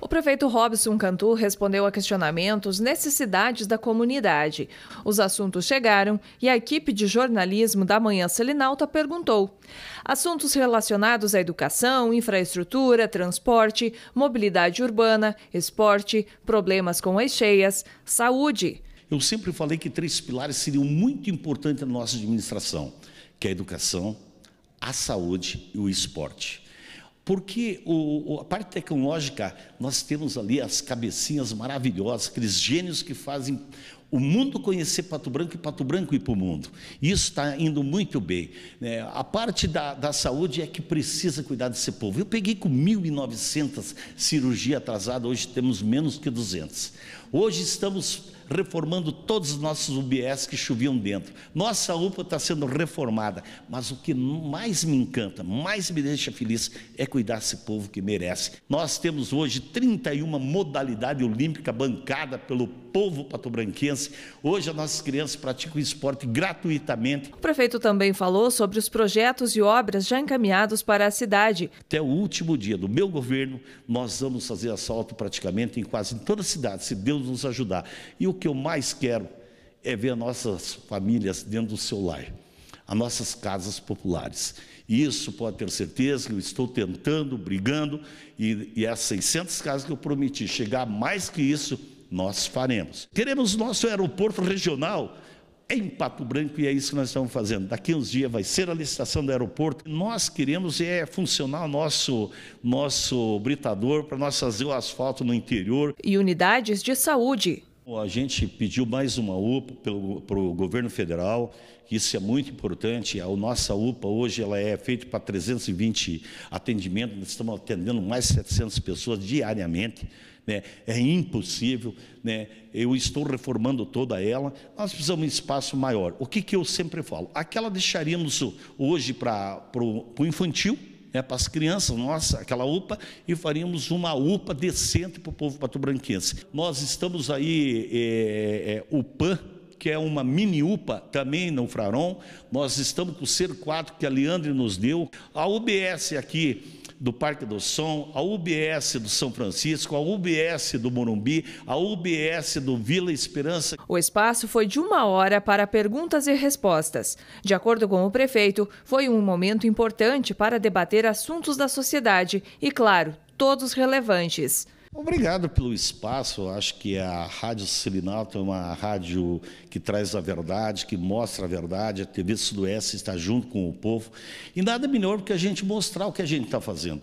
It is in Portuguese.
O prefeito Robson Cantu respondeu a questionamentos, necessidades da comunidade. Os assuntos chegaram e a equipe de jornalismo da Manhã Selinalta perguntou. Assuntos relacionados à educação, infraestrutura, transporte, mobilidade urbana, esporte, problemas com as cheias, saúde. Eu sempre falei que três pilares seriam muito importantes na nossa administração, que é a educação, a saúde e o esporte porque o, a parte tecnológica, nós temos ali as cabecinhas maravilhosas, aqueles gênios que fazem o mundo conhecer Pato Branco e Pato Branco ir para o mundo. Isso está indo muito bem. É, a parte da, da saúde é que precisa cuidar desse povo. Eu peguei com 1.900 cirurgia atrasada, hoje temos menos que 200. Hoje estamos reformando todos os nossos UBS que choviam dentro. Nossa UPA está sendo reformada, mas o que mais me encanta, mais me deixa feliz é cuidar desse povo que merece. Nós temos hoje 31 modalidade olímpica bancada pelo povo patobranquense Hoje as nossas crianças praticam esporte gratuitamente. O prefeito também falou sobre os projetos e obras já encaminhados para a cidade. Até o último dia do meu governo, nós vamos fazer assalto praticamente em quase toda a cidade, se Deus nos ajudar. E o que eu mais quero é ver nossas famílias dentro do seu lar, as nossas casas populares. E isso pode ter certeza que eu estou tentando, brigando, e, e as 600 casas que eu prometi, chegar mais que isso nós faremos. Queremos nosso aeroporto regional em Pato Branco e é isso que nós estamos fazendo. Daqui uns dias vai ser a licitação do aeroporto. Nós queremos é funcionar o nosso, nosso britador para nós fazer o asfalto no interior. E unidades de saúde a gente pediu mais uma UPA para o governo federal, isso é muito importante. A nossa UPA hoje ela é feita para 320 atendimentos, nós estamos atendendo mais 700 pessoas diariamente. Né? É impossível. Né? Eu estou reformando toda ela. Nós precisamos de um espaço maior. O que, que eu sempre falo? Aquela deixaríamos hoje para, para o infantil, né, para as crianças, nossa, aquela UPA, e faríamos uma UPA decente para o povo patobranquense. Nós estamos aí, é, é, o PAN, que é uma mini UPA também no Fraron, nós estamos com o CER4 que a Leandre nos deu, a UBS aqui, do Parque do Som, a UBS do São Francisco, a UBS do Morumbi, a UBS do Vila Esperança. O espaço foi de uma hora para perguntas e respostas. De acordo com o prefeito, foi um momento importante para debater assuntos da sociedade e, claro, todos relevantes. Obrigado pelo espaço. acho que a Rádio Cilinato é uma rádio que traz a verdade, que mostra a verdade. A TV Sudoeste está junto com o povo. E nada melhor do que a gente mostrar o que a gente está fazendo.